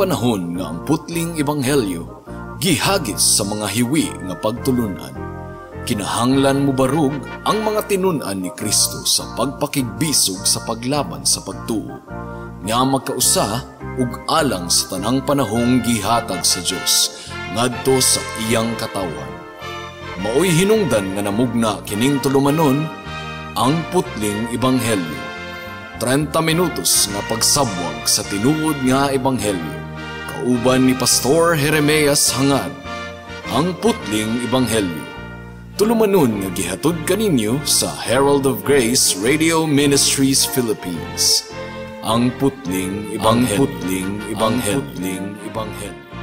panahon nga ang putling ebanghelyo gihagit sa mga hiwi nga pagtulunan, kinahanglan mo barug ang mga tinunan ni Kristo sa pagpakigbisog sa paglaban sa pagtuo, nga magkausa ug alang sa tanang panahong gihatag sa Dios ngadto sa iyang katawan. Maoy hinungdan nga namugna kining tulumanon ang putling ebanghelyo. 30 minutos nga pagsabwag sa tinuod nga ebanghelyo Kauban ni Pastor Jeremias Hangad, ang putling ebanghelyo. Tulumanon nga gihatod kaninyo sa Herald of Grace Radio Ministries Philippines. Ang putling ebanghelyo. Ang putling ebanghelyo. Ang putling ebanghelyo.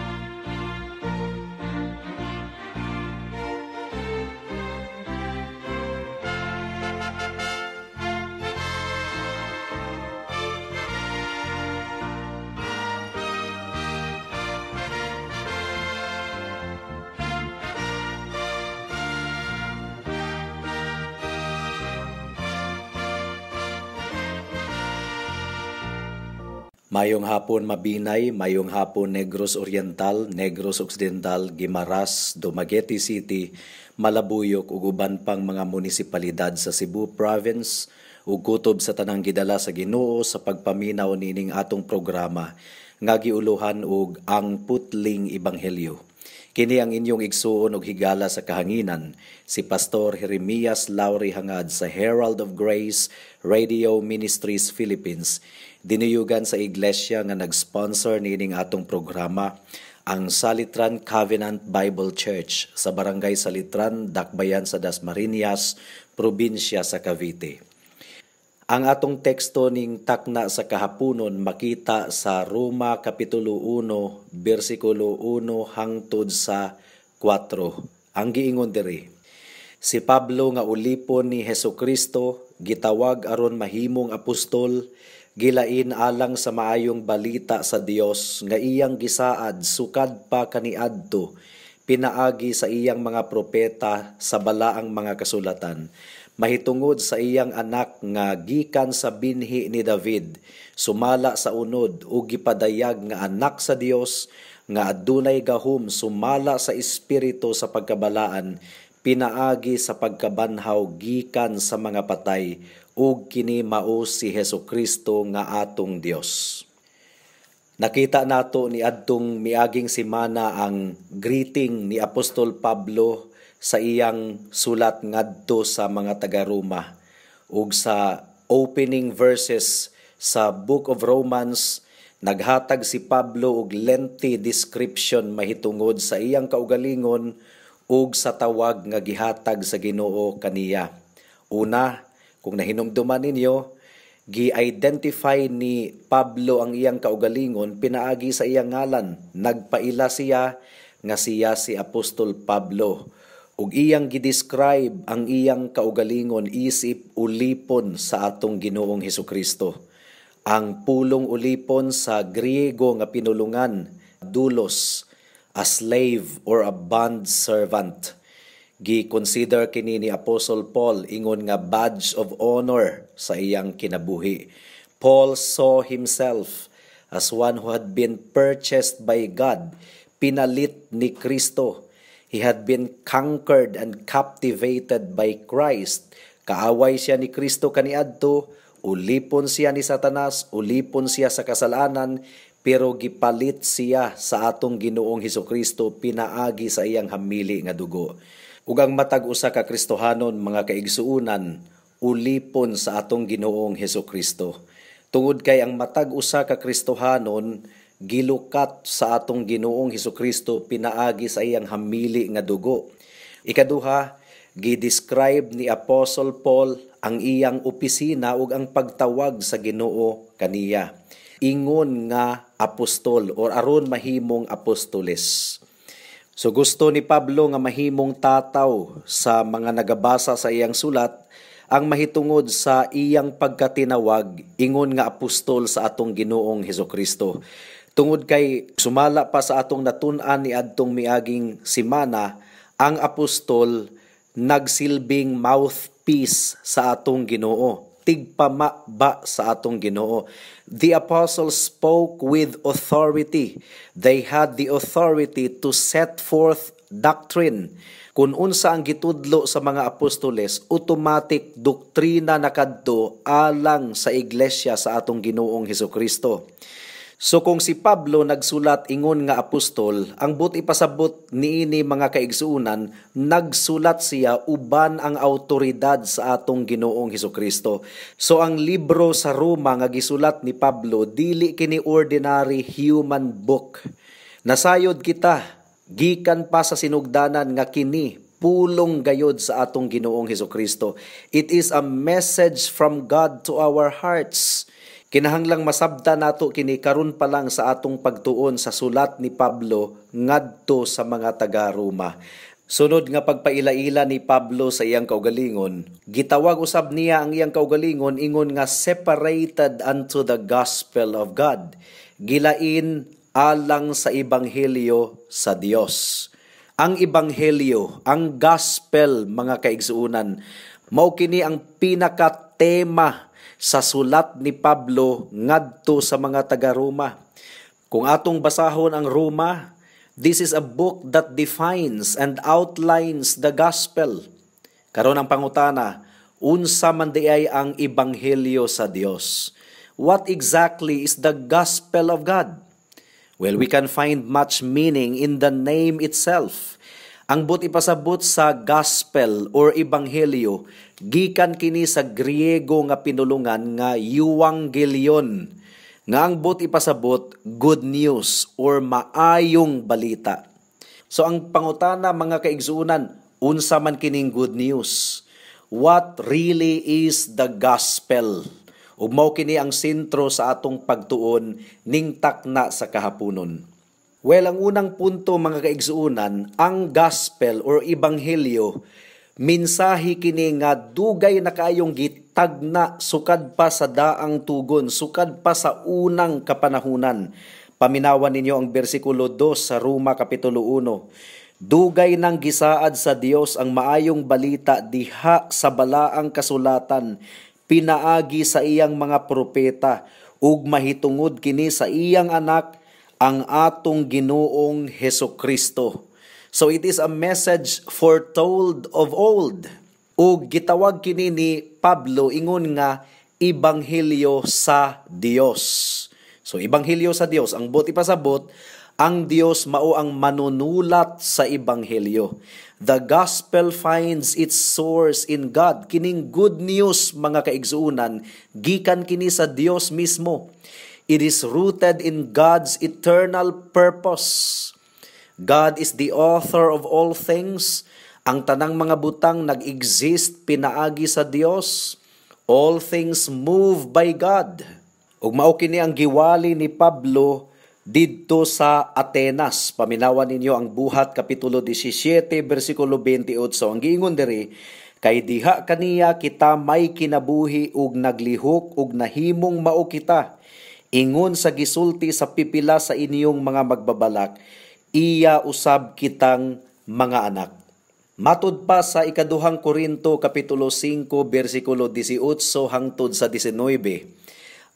Mayong hapon Mabinay, mayong hapon Negros Oriental, Negros Occidental, Gimaras, Dumaguete City, Malabuyok ug uban pang mga munisipalidad sa Cebu Province ug kutob sa tanang gidala sa Ginoo sa pagpaminaw nining atong programa nga giuluhan og ang putling ebanghelyo. Kini ang inyong igsuon og higala sa kahanginan si Pastor Jeremias Lauri Hangad sa Herald of Grace Radio Ministries Philippines Dinuyugan sa iglesia nga nag-sponsor nining atong programa ang Salitran Covenant Bible Church sa Barangay Salitran, Dakbayan sa Dasmariñas, probinsya sa Cavite. Ang atong teksto ning takna sa kahaponon makita sa Roma Kapitulo 1, Versikulo 1 hangtod sa 4. Ang giingon diri, Si Pablo nga ulipon ni Heso Kristo, gitawag aron mahimong apostol, gilain alang sa maayong balita sa Dios nga iyang gisaad sukad pa kaniadto pinaagi sa iyang mga propeta sa balaang mga kasulatan mahitungod sa iyang anak nga gikan sa binhi ni David sumala sa unod ug gipadayag nga anak sa Dios nga adunay gahom sumala sa espiritu sa pagkabalaan pinaagi sa pagkabanhaw gikan sa mga patay ug kini mao si Heso Kristo nga atong Dios. Nakita nato ni adtong miaging semana ang greeting ni Apostol Pablo sa iyang sulat ngadto sa mga taga-Roma ug sa opening verses sa Book of Romans naghatag si Pablo og lengthy description mahitungod sa iyang kaugalingon ug sa tawag nga gihatag sa Ginoo kaniya. Una, kung nahinumduman ninyo, gi-identify ni Pablo ang iyang kaugalingon pinaagi sa iyang ngalan. Nagpaila siya nga siya si Apostol Pablo. Ug iyang gidescribe ang iyang kaugalingon isip ulipon sa atong Ginoong Heso Kristo. Ang pulong ulipon sa Griego nga pinulungan, dulos, a slave or a bond servant. Gi-consider kini ni Apostle Paul ingon nga badge of honor sa iyang kinabuhi. Paul saw himself as one who had been purchased by God, pinalit ni Kristo. He had been conquered and captivated by Christ. Kaaway siya ni Kristo kaniadto, ulipon siya ni Satanas, ulipon siya sa kasalanan, pero gipalit siya sa atong Ginoong Hesus Kristo pinaagi sa iyang hamili nga dugo. Ug ang matag usa ka Kristohanon mga kaigsuunan ulipon sa atong Ginoong Hesus Kristo. Tungod kay ang matag usa ka Kristohanon gilukat sa atong Ginoong Hesus Kristo pinaagi sa iyang hamili nga dugo. Ikaduha, gidescribe ni Apostle Paul ang iyang opisina ug ang pagtawag sa Ginoo kaniya. Ingon nga apostol or aron mahimong apostolis. So gusto ni Pablo nga mahimong tataw sa mga nagabasa sa iyang sulat ang mahitungod sa iyang pagkatinawag ingon nga apostol sa atong Ginoong Heso Kristo. Tungod kay sumala pa sa atong natun-an ni adtong miaging simana ang apostol nagsilbing mouthpiece sa atong Ginoo tigpamaba sa atong Ginoo. The apostles spoke with authority. They had the authority to set forth doctrine. Kung unsa ang gitudlo sa mga apostoles, automatic doktrina na kadto alang sa iglesia sa atong Ginoong Hesus Kristo. So kung si Pablo nagsulat ingon nga apostol, ang but ipasabot niini mga kaigsuunan, nagsulat siya uban ang autoridad sa atong Ginoong Hesus Kristo. So ang libro sa Roma nga gisulat ni Pablo dili kini ordinary human book. Nasayod kita gikan pa sa sinugdanan nga kini pulong gayod sa atong Ginoong Hesus Kristo. It is a message from God to our hearts Kinahanglang masabta nato kini karon pa lang sa atong pagtuon sa sulat ni Pablo ngadto sa mga taga-Roma. Sunod nga pagpailaila ni Pablo sa iyang kaugalingon, gitawag usab niya ang iyang kaugalingon ingon nga separated unto the gospel of God, gilain alang sa ebanghelyo sa Dios. Ang ebanghelyo, ang gospel mga kaigsuunan, mao kini ang pinaka tema sa sulat ni Pablo ngadto sa mga taga-Roma. Kung atong basahon ang Roma, this is a book that defines and outlines the gospel. Karon ang pangutana, unsa man diay ang ebanghelyo sa Dios? What exactly is the gospel of God? Well, we can find much meaning in the name itself ang but ipasabot sa gospel or ebanghelyo gikan kini sa Griego nga pinulungan nga euangelion nga ang but ipasabot good news or maayong balita. So ang pangutana mga kaigsuunan unsa man kining good news? What really is the gospel? Ug mao kini ang sentro sa atong pagtuon ning takna sa kahaponon. Well, ang unang punto mga kaigsuunan, ang gospel or ebanghelyo, minsahi kini nga dugay na kayong gitagna sukad pa sa daang tugon, sukad pa sa unang kapanahunan. Paminawan ninyo ang bersikulo 2 sa Roma Kapitulo 1. Dugay nang gisaad sa Dios ang maayong balita diha sa balaang kasulatan, pinaagi sa iyang mga propeta, ug mahitungod kini sa iyang anak ang atong Ginoong Heso Kristo. So it is a message foretold of old. Ug gitawag kini ni Pablo ingon nga ebanghelyo sa Dios. So ebanghelyo sa Dios ang buti pasabot ang Dios mao ang manunulat sa ebanghelyo. The gospel finds its source in God. Kining good news mga kaigsuunan gikan kini sa Dios mismo. It is rooted in God's eternal purpose. God is the author of all things. Ang tanang mga butang nag-exist pinaagi sa Dios. All things move by God. Ug mao kini ang giwali ni Pablo didto sa Atenas. Paminawan ninyo ang buhat kapitulo 17 bersikulo 28 ang giingon diri kay diha kaniya kita may kinabuhi ug naglihok ug nahimong mao kita Ingon sa gisulti sa pipila sa inyong mga magbabalak, iya usab kitang mga anak. Matod pa sa ikaduhang Korinto Kapitulo 5 bersikulo 18 hangtod sa 19.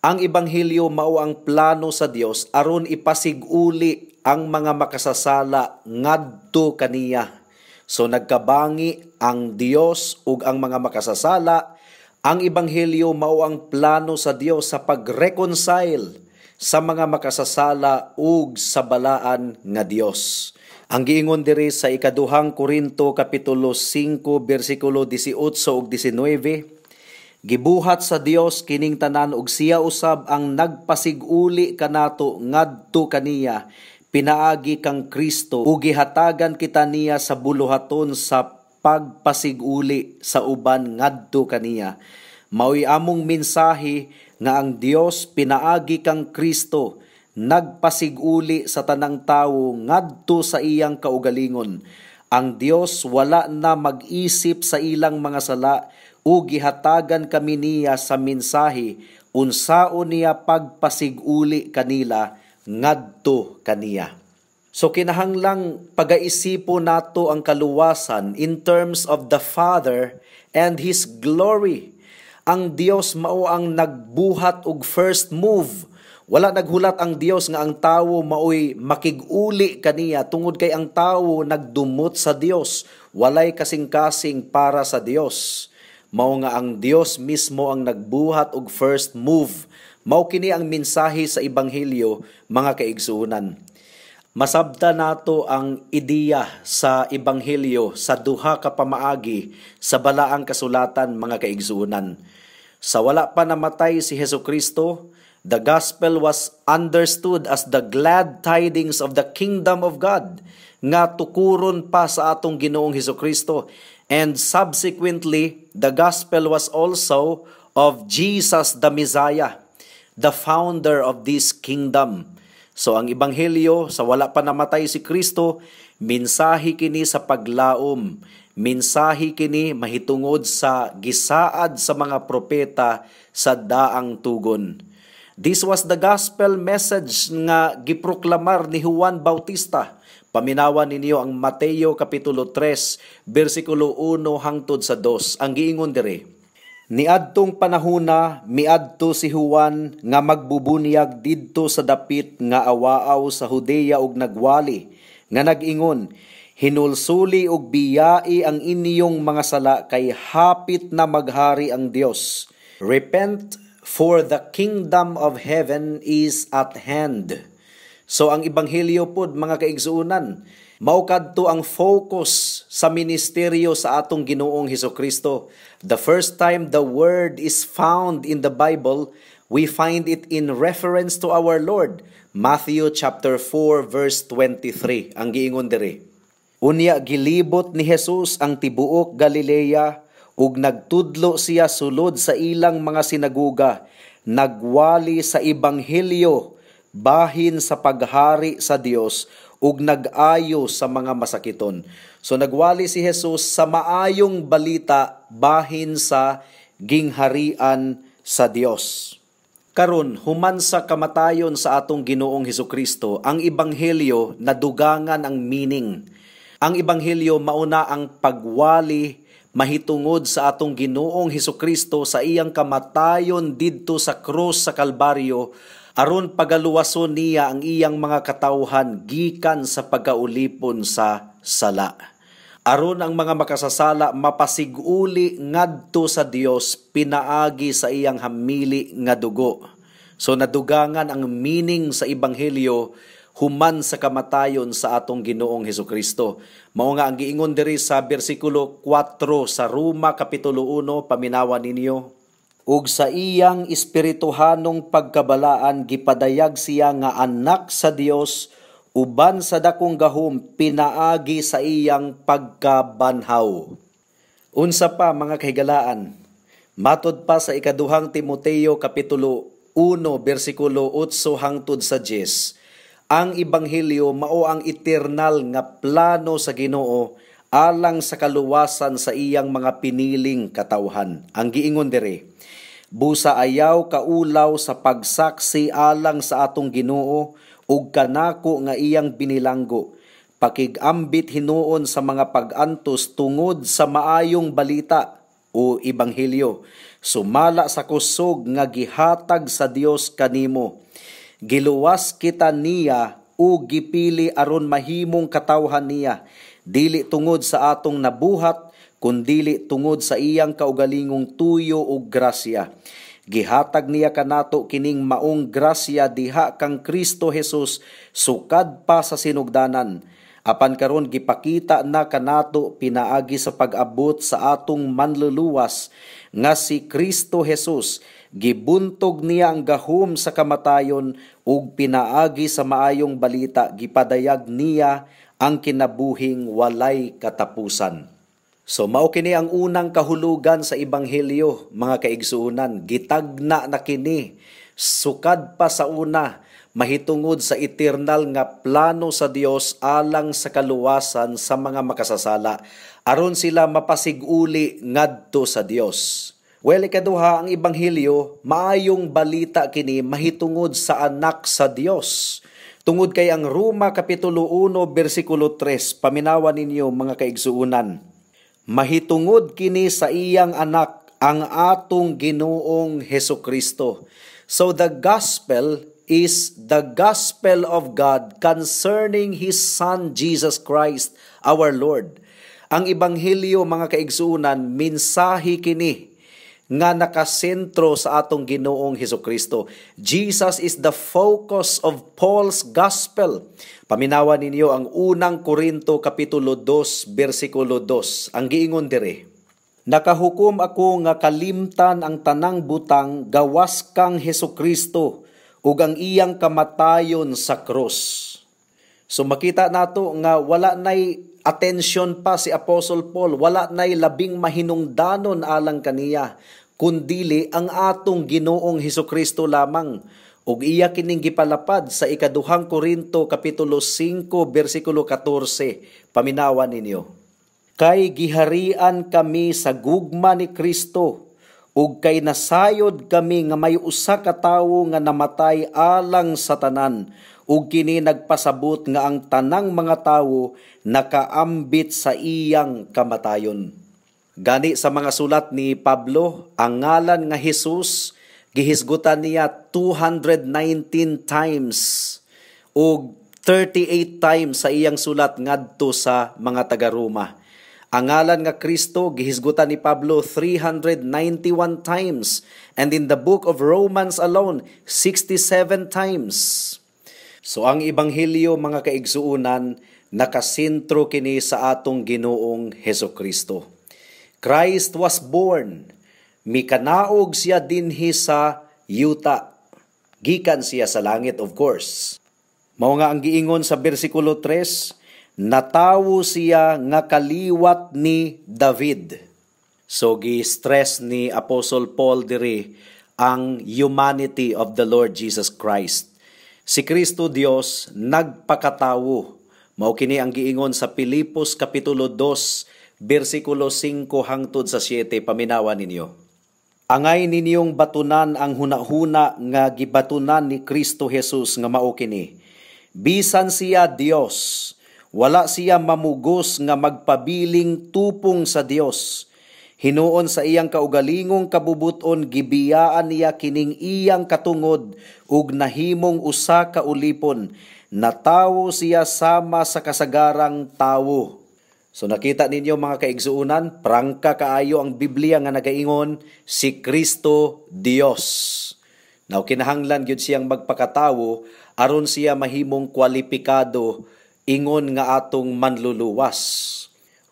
Ang Ebanghelyo mao ang plano sa Dios aron ipasiguli ang mga makasasala ngadto kaniya. So nagkabangi ang Dios ug ang mga makasasala ang Ebanghelyo mao ang plano sa Dios sa pag-reconcile sa mga makasasala ug sa balaan nga Dios. Ang giingon diri sa ikaduhang Korinto kapitulo 5 bersikulo 18 ug 19 Gibuhat sa Dios kining tanan ug siya usab ang nagpasiguli kanato ngadto kaniya pinaagi kang Kristo ug gihatagan kita niya sa buluhaton sa pagpasiguli sa uban ngadto kaniya. Mao'y among mensahe nga ang Dios pinaagi kang Kristo nagpasiguli sa tanang tawo ngadto sa iyang kaugalingon. Ang Dios wala na mag-isip sa ilang mga sala ug gihatagan kami niya sa mensahe unsaon niya pagpasiguli kanila ngadto kaniya. So kinahanglang pag-aisipo nato ang kaluwasan in terms of the Father and His glory. Ang Dios mao ang nagbuhat og first move. Wala naghulat ang Dios nga ang tawo maoy makiguli kaniya tungod kay ang tawo nagdumot sa Dios, walay kasing-kasing para sa Dios. Mao nga ang Dios mismo ang nagbuhat og first move. Mao kini ang mensahe sa ebanghelyo mga kaigsuonan. Masabda nato ang ideya sa Ebanghelyo sa duha ka pamaagi sa balaang kasulatan mga kaigsunan. Sa wala pa namatay si Heso Kristo, the gospel was understood as the glad tidings of the kingdom of God nga tukuron pa sa atong Ginoong Heso Kristo and subsequently the gospel was also of Jesus the Messiah, the founder of this kingdom So ang Ebanghelyo sa wala pa namatay si Kristo, minsahi kini sa paglaom, minsahi kini mahitungod sa gisaad sa mga propeta sa daang tugon. This was the gospel message nga giproklamar ni Juan Bautista. Paminawan ninyo ang Mateo Kapitulo 3, versikulo 1 hangtod sa 2. Ang giingon dire, Niadtong panahuna miadto si Juan nga magbubunyag didto sa dapit nga awaaw sa Hudeya ug nagwali nga nagingon Hinulsuli ug biyai ang inyong mga sala kay hapit na maghari ang Dios Repent for the kingdom of heaven is at hand So ang ebanghelyo pod mga kaigsuonan, mao kadto ang focus sa ministeryo sa atong Ginoong Heso Kristo. The first time the word is found in the Bible, we find it in reference to our Lord. Matthew chapter 4 verse 23 ang giingon diri. Unya gilibot ni Jesus ang tibuok Galilea ug nagtudlo siya sulod sa ilang mga sinaguga, nagwali sa ebanghelyo bahin sa paghari sa Dios ug nag-ayo sa mga masakiton. So nagwali si Jesus sa maayong balita bahin sa gingharian sa Dios. Karon human sa kamatayon sa atong Ginoong Hesus Kristo, ang ebanghelyo nadugangan ang meaning. Ang ebanghelyo mauna ang pagwali mahitungod sa atong Ginoong Hesus Kristo sa iyang kamatayon didto sa krus sa Kalbaryo aron pagaluwason niya ang iyang mga katawhan gikan sa pagaulipon sa sala. Aron ang mga makasasala mapasiguli ngadto sa Dios pinaagi sa iyang hamili nga dugo. So nadugangan ang meaning sa ebanghelyo human sa kamatayon sa atong Ginoong Heso Kristo. Mao nga ang giingon diri sa bersikulo 4 sa Roma kapitulo 1 paminawa ninyo ug sa iyang espirituhanong pagkabalaan gipadayag siya nga anak sa Dios uban sa dakong gahom pinaagi sa iyang pagkabanhaw. Unsa pa mga kahigalaan? Matod pa sa ikaduhang Timoteo kapitulo 1 bersikulo 8 hangtod sa 10. Ang ebanghelyo mao ang eternal nga plano sa Ginoo alang sa kaluwasan sa iyang mga piniling katawhan. Ang giingon dire, busa ayaw kaulaw sa pagsaksi alang sa atong Ginoo ug kanako nga iyang binilanggo pakigambit hinuon sa mga pagantos tungod sa maayong balita o ebanghelyo sumala sa kusog nga gihatag sa Dios kanimo giluwas kita niya o gipili aron mahimong katawhan niya dili tungod sa atong nabuhat kundili tungod sa iyang kaugalingong tuyo o grasya. Gihatag niya kanato kining maong grasya diha kang Kristo Hesus sukad pa sa sinugdanan. Apan karon gipakita na kanato pinaagi sa pag-abot sa atong manluluwas nga si Kristo Hesus gibuntog niya ang gahom sa kamatayon ug pinaagi sa maayong balita gipadayag niya ang kinabuhing walay katapusan. So mao kini ang unang kahulugan sa ebanghelyo mga kaigsuonan gitagna na kini sukad pa sa una mahitungod sa eternal nga plano sa Dios alang sa kaluwasan sa mga makasasala aron sila mapasiguli ngadto sa Dios. Well, ikaduha, ang Ebanghelyo, maayong balita kini mahitungod sa anak sa Dios. Tungod kay ang Roma Kapitulo 1, bersikulo 3, paminawan ninyo mga kaigsuunan mahitungod kini sa iyang anak ang atong Ginoong Heso Kristo. So the gospel is the gospel of God concerning His Son Jesus Christ, our Lord. Ang Ebanghelyo, mga kaigsuunan, minsahi kini nga nakasentro sa atong Ginoong Heso Kristo. Jesus is the focus of Paul's gospel. Paminawa ninyo ang unang Korinto kapitulo 2 bersikulo 2. Ang giingon dire. Nakahukom ako nga kalimtan ang tanang butang gawas kang Heso Kristo ug ang iyang kamatayon sa krus. So makita nato nga wala nay atensyon pa si Apostle Paul, wala na'y labing mahinungdanon alang kaniya, kundili ang atong ginoong Heso Kristo lamang. Ug iya kining gipalapad sa ikaduhang Korinto kapitulo 5 bersikulo 14 paminawan ninyo kay giharian kami sa gugma ni Kristo ug kay nasayod kami nga may usa ka tawo nga namatay alang sa tanan ug kini nagpasabot nga ang tanang mga tawo nakaambit sa iyang kamatayon. Gani sa mga sulat ni Pablo, ang ngalan nga Hesus gihisgutan niya 219 times ug 38 times sa iyang sulat ngadto sa mga taga-Roma. Ang ngalan nga Kristo gihisgutan ni Pablo 391 times and in the book of Romans alone 67 times. So ang ebanghelyo mga kaigsuunan nakasentro kini sa atong Ginoong Heso Kristo. Christ was born mikanaog siya dinhi sa yuta. Gikan siya sa langit of course. Mao nga ang giingon sa bersikulo 3, natawo siya nga kaliwat ni David. So gi-stress ni Apostle Paul diri ang humanity of the Lord Jesus Christ si Kristo Dios nagpakatawo. Maukini ang giingon sa Pilipos kapitulo 2 bersikulo 5 hangtod sa 7 paminawa ninyo. Angay ninyong batunan ang hunahuna nga gibatunan ni Kristo Jesus nga maukini. Bisan siya Dios, wala siya mamugos nga magpabiling tupong sa Dios Hinuon sa iyang kaugalingong kabubuton gibiyaan niya kining iyang katungod ug nahimong usa ka ulipon natawo siya sama sa kasagarang tawo. So nakita ninyo mga kaigsuunan, prangka kaayo ang Biblia nga nagaingon si Kristo Dios. Now kinahanglan gyud siyang magpakatawo aron siya mahimong kwalipikado ingon nga atong manluluwas.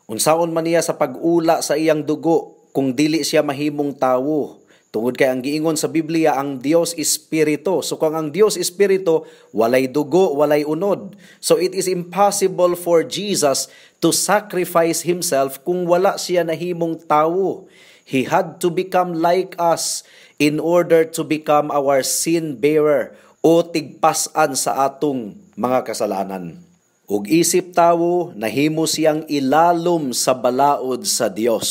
Unsaon man niya sa pag-ula sa iyang dugo kung dili siya mahimong tawo. Tungod kay ang giingon sa Biblia, ang Dios Espiritu. So kung ang Dios Espiritu, walay dugo, walay unod. So it is impossible for Jesus to sacrifice himself kung wala siya nahimong tawo. He had to become like us in order to become our sin bearer o tigpasan sa atong mga kasalanan ug isip tawo nahimo siyang ilalom sa balaod sa Dios.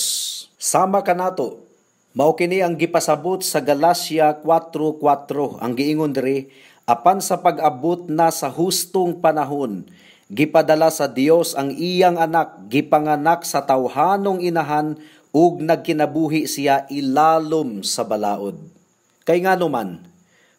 Sama kanato mao kini ang gipasabot sa Galacia 4:4 ang giingon diri apan sa pag-abot na sa hustong panahon gipadala sa Dios ang iyang anak gipanganak sa tawhanong inahan ug nagkinabuhi siya ilalom sa balaod. Kay ngano man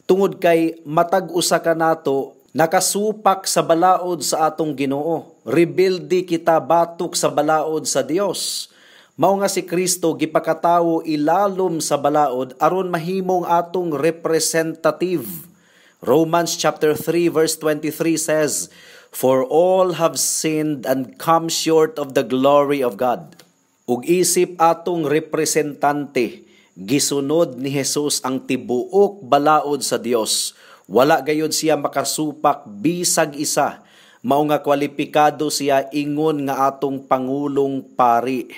tungod kay matag usa kanato Nakasupak sa balaod sa atong Ginoo. Rebuildi kita batok sa balaod sa Dios. Mao nga si Kristo gipakatawo ilalom sa balaod aron mahimong atong representative. Romans chapter 3 verse 23 says, "For all have sinned and come short of the glory of God." Ug isip atong representante gisunod ni Hesus ang tibuok balaod sa Dios wala gayod siya makasupak bisag isa. Mao nga kwalipikado siya ingon nga atong Pangulong Pari.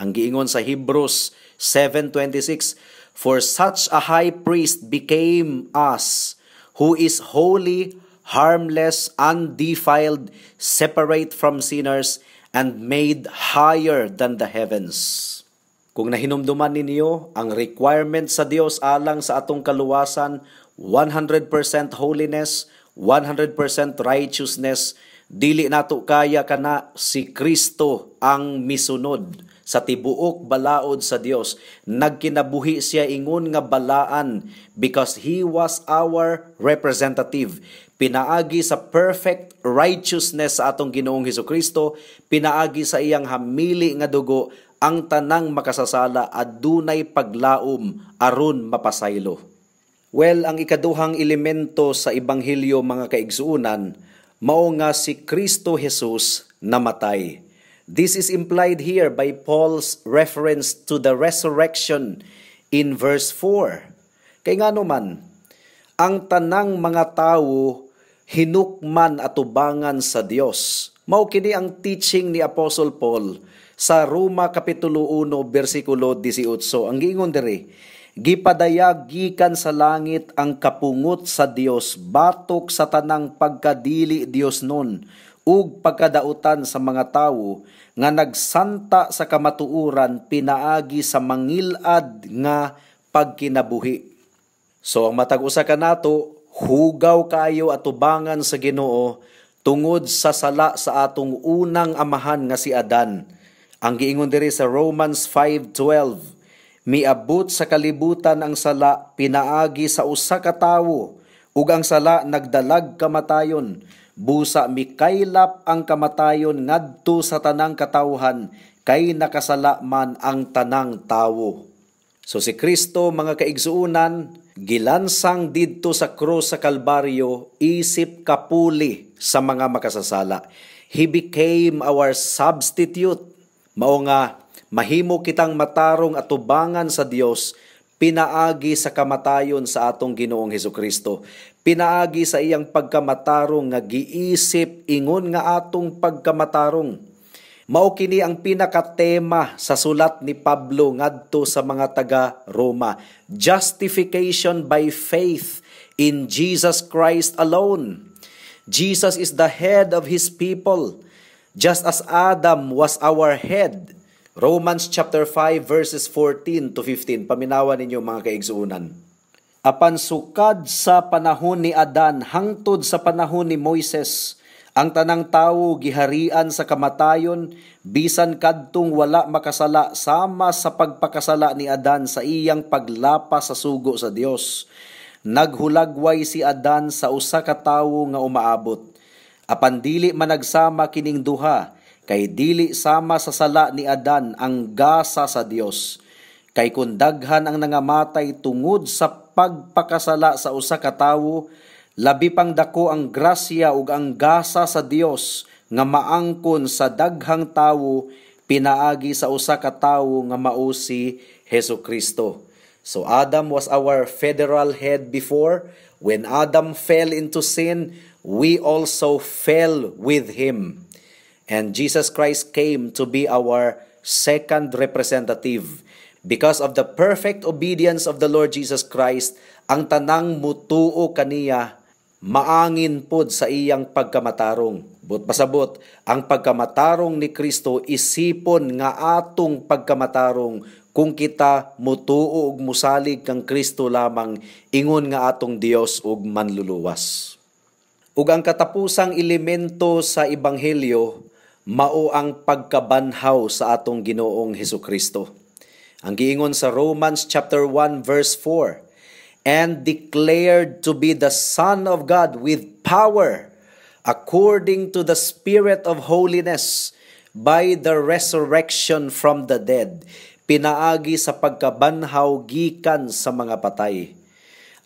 Ang giingon sa Hebrews 7.26, For such a high priest became us, who is holy, harmless, undefiled, separate from sinners, and made higher than the heavens. Kung nahinumduman ninyo ang requirement sa Dios alang sa atong kaluwasan, 100% holiness, 100% righteousness, dili nato kaya kana si Kristo ang misunod sa tibuok balaod sa Dios nagkinabuhi siya ingon nga balaan because he was our representative pinaagi sa perfect righteousness sa atong Ginoong Hesus Kristo pinaagi sa iyang hamili nga dugo ang tanang makasasala adunay paglaom aron mapasaylo Well, ang ikaduhang elemento sa Ebanghelyo mga kaigsuunan, mao nga si Kristo Jesus namatay. This is implied here by Paul's reference to the resurrection in verse 4. Kay nga naman, ang tanang mga tao hinukman atubangan sa Dios. Mao kini ang teaching ni Apostle Paul sa Roma Kapitulo 1, bersikulo 18. Ang giingon diri, Gipadayag gikan sa langit ang kapungot sa Dios batok sa tanang pagkadili Dios nun ug pagkadautan sa mga tawo nga nagsanta sa kamatuuran pinaagi sa mangilad nga pagkinabuhi. So ang matag usa kanato hugaw kayo atubangan sa Ginoo tungod sa sala sa atong unang amahan nga si Adan. Ang giingon diri sa Romans 5:12 miabot sa kalibutan ang sala pinaagi sa usa ka tawo ug ang sala nagdalag kamatayon busa mikaylap ang kamatayon ngadto sa tanang katawhan kay nakasala man ang tanang tawo so si Kristo mga kaigsuunan gilansang didto sa krus sa Kalbaryo isip kapuli sa mga makasasala. He became our substitute. Mao nga mahimo kitang matarong atubangan sa Dios pinaagi sa kamatayon sa atong Ginoong Heso Kristo. Pinaagi sa iyang pagkamatarong nga giisip ingon nga atong pagkamatarong. Mao kini ang pinakatema sa sulat ni Pablo ngadto sa mga taga Roma. Justification by faith in Jesus Christ alone. Jesus is the head of his people. Just as Adam was our head, Romans chapter 5 verses 14 to 15. Paminawa ninyo mga kaigsuunan. Apan sukad sa panahon ni Adan hangtod sa panahon ni Moises, ang tanang tawo giharian sa kamatayon bisan kadtong wala makasala sama sa pagpakasala ni Adan sa iyang paglapas sa sugo sa Dios. Naghulagway si Adan sa usa ka tawo nga umaabot. Apan dili man nagsama kining duha, kay dili sama sa sala ni Adan ang gasa sa Dios kay kun daghan ang nangamatay tungod sa pagpakasala sa usa ka tawo labi pang dako ang grasya ug ang gasa sa Dios nga maangkon sa daghang tawo pinaagi sa usa ka tawo nga mao si Hesus Kristo so Adam was our federal head before when Adam fell into sin we also fell with him And Jesus Christ came to be our second representative. Because of the perfect obedience of the Lord Jesus Christ, ang tanang mutuo kaniya, maangin pod sa iyang pagkamatarong. But pasabot, ang pagkamatarong ni Kristo isipon nga atong pagkamatarong kung kita mutuo ug musalig kang Kristo lamang ingon nga atong Dios ug manluluwas. Ug ang katapusang elemento sa ebanghelyo mao ang pagkabanhaw sa atong Ginoong Heso Kristo. Ang giingon sa Romans chapter 1 verse 4, and declared to be the son of God with power according to the spirit of holiness by the resurrection from the dead pinaagi sa pagkabanhaw gikan sa mga patay.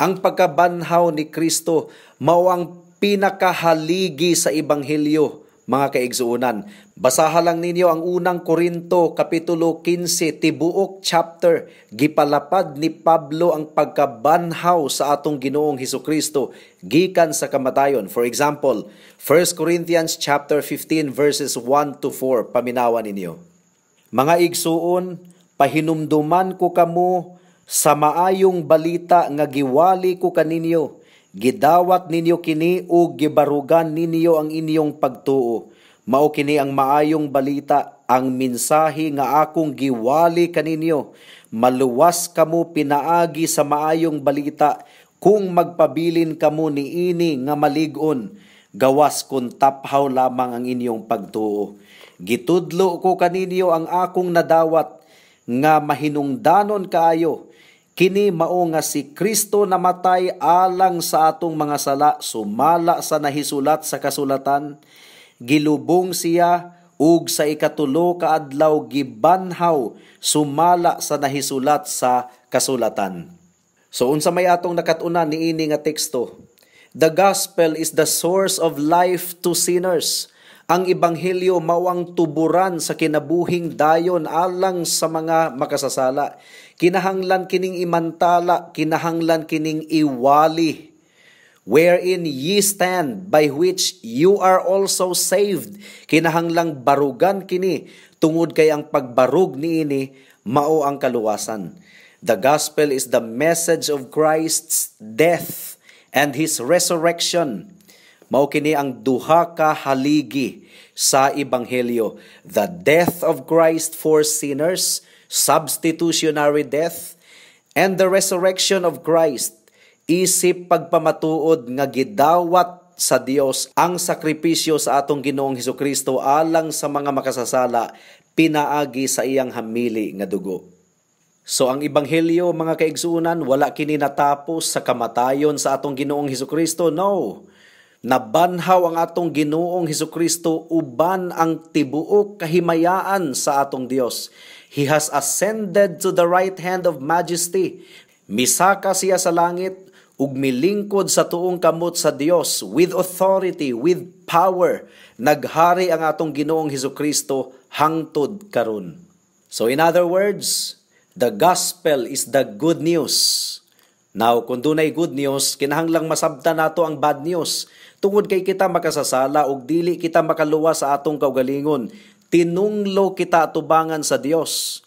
Ang pagkabanhaw ni Kristo mao ang pinakahaligi sa ebanghelyo mga kaigsuunan. Basaha lang ninyo ang unang Korinto, Kapitulo 15, Tibuok Chapter. Gipalapad ni Pablo ang pagkabanhaw sa atong ginoong Hesus Kristo, gikan sa kamatayon. For example, 1 Corinthians chapter 15 verses 1 to 4, paminawan ninyo. Mga igsuon, pahinumduman ko kamo sa maayong balita nga giwali ko kaninyo Gidawat ninyo kini o gibarugan ninyo ang inyong pagtuo. Mao kini ang maayong balita, ang minsahi nga akong giwali kaninyo. Maluwas kamo pinaagi sa maayong balita kung magpabilin kamo ni ini nga maligon. Gawas kung taphaw lamang ang inyong pagtuo. Gitudlo ko kaninyo ang akong nadawat nga mahinungdanon kaayo Kini mao nga si Kristo namatay alang sa atong mga sala sumala sa nahisulat sa kasulatan gilubong siya ug sa ikatulo ka adlaw gibanhaw sumala sa nahisulat sa kasulatan. So unsa may atong nakatuna niini nga teksto? The gospel is the source of life to sinners ang ebanghelyo mawang tuburan sa kinabuhing dayon alang sa mga makasasala. Kinahanglan kining imantala, kinahanglan kining iwali, wherein ye stand, by which you are also saved. Kinahanglang barugan kini, tungod kay ang pagbarug niini, mao ang kaluwasan. The gospel is the message of Christ's death and his resurrection mao kini ang duha ka haligi sa ebanghelyo the death of Christ for sinners substitutionary death and the resurrection of Christ isip pagpamatuod nga gidawat sa Dios ang sakripisyo sa atong Ginoong Hesus Kristo alang sa mga makasasala pinaagi sa iyang hamili nga dugo. So ang ebanghelyo mga kaigsuunan wala kini natapos sa kamatayon sa atong Ginoong Hesus Kristo no Nabanhaw ang atong Ginoong Heso Kristo uban ang tibuok kahimayaan sa atong Dios. He has ascended to the right hand of majesty. Misaka siya sa langit ug milingkod sa tuong kamot sa Dios with authority, with power. Naghari ang atong Ginoong Heso Kristo hangtod karon. So in other words, the gospel is the good news. Now, kung dunay good news, kinahanglang masabta nato ang bad news tungod kay kita makasasala ug dili kita makaluwas sa atong kaugalingon. Tinunglo kita atubangan sa Dios.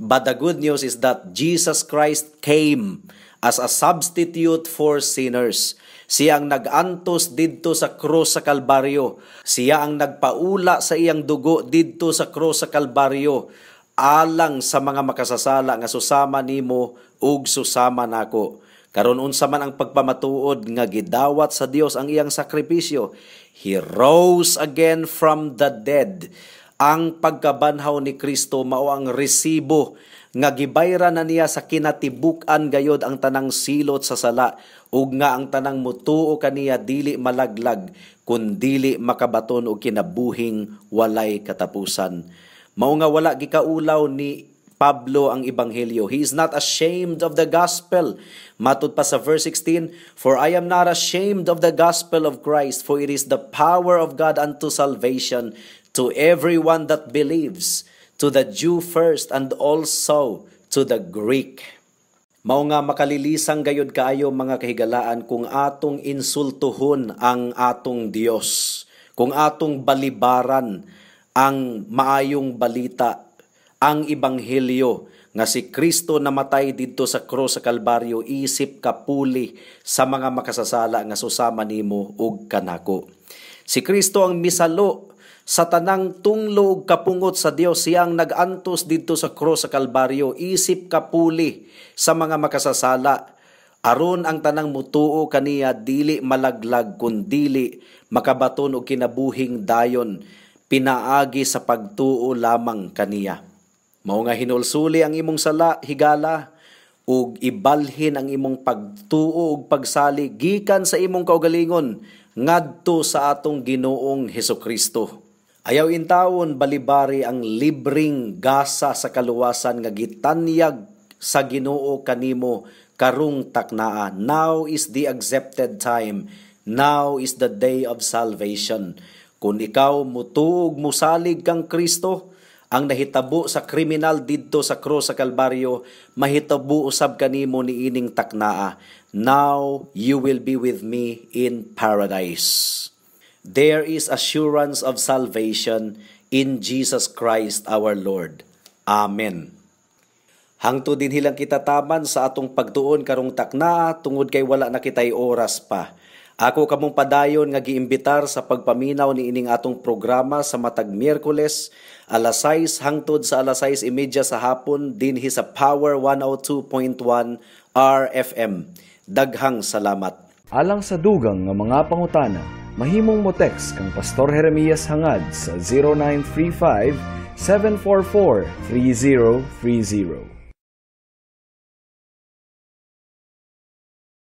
But the good news is that Jesus Christ came as a substitute for sinners. Siya ang nagantos didto sa krus sa Kalbaryo. Siya ang nagpaula sa iyang dugo didto sa krus sa Kalbaryo alang sa mga makasasala nga susama nimo ug susama nako. Karon unsa man ang pagpamatuod nga gidawat sa Dios ang iyang sakripisyo, he rose again from the dead. Ang pagkabanhaw ni Kristo mao ang resibo nga gibayran na niya sa kinatibuk-an gayod ang tanang silot sa sala ug nga ang tanang mutuo kaniya dili malaglag kundili makabaton og kinabuhing walay katapusan mao nga wala gikaulaw ni Pablo ang Ebanghelyo. He is not ashamed of the gospel. Matod pa sa verse 16, For I am not ashamed of the gospel of Christ, for it is the power of God unto salvation to everyone that believes, to the Jew first and also to the Greek. Mao nga makalilisang gayod kaayo mga kahigalaan kung atong insultuhon ang atong Dios, kung atong balibaran ang maayong balita ang ebanghelyo nga si Kristo namatay didto sa krus sa Kalbaryo isip kapuli sa mga makasasala nga susama nimo ug kanako. Si Kristo ang misalo sa tanang tunglo ug kapungot sa Dios siyang nagantos didto sa krus sa Kalbaryo isip kapuli sa mga makasasala aron ang tanang mutuo kaniya dili malaglag kun dili makabaton og kinabuhing dayon pinaagi sa pagtuo lamang kaniya. Mao nga hinulsuli ang imong sala, higala, ug ibalhin ang imong pagtuo ug pagsali gikan sa imong kaugalingon ngadto sa atong Ginoong Heso Kristo. Ayaw intawon balibari ang libreng gasa sa kaluwasan nga gitanyag sa Ginoo kanimo karong taknaa. Now is the accepted time. Now is the day of salvation. Kung ikaw mutuog musalig kang Kristo, ang nahitabo sa kriminal didto sa krus sa Kalbaryo, mahitabo usab kanimo ni ining taknaa. Now you will be with me in paradise. There is assurance of salvation in Jesus Christ our Lord. Amen. Hangto din hilang kita taman sa atong pagduon karong taknaa tungod kay wala na kitay oras pa. Ako kamong padayon nga giimbitar sa pagpaminaw ni ining atong programa sa matag Miyerkules alas 6 hangtod sa alas 6:30 e sa hapon dinhi sa Power 102.1 RFM. Daghang salamat. Alang sa dugang nga mga pangutana, mahimong mo text kang Pastor Jeremias hangad sa 0935 744 3030.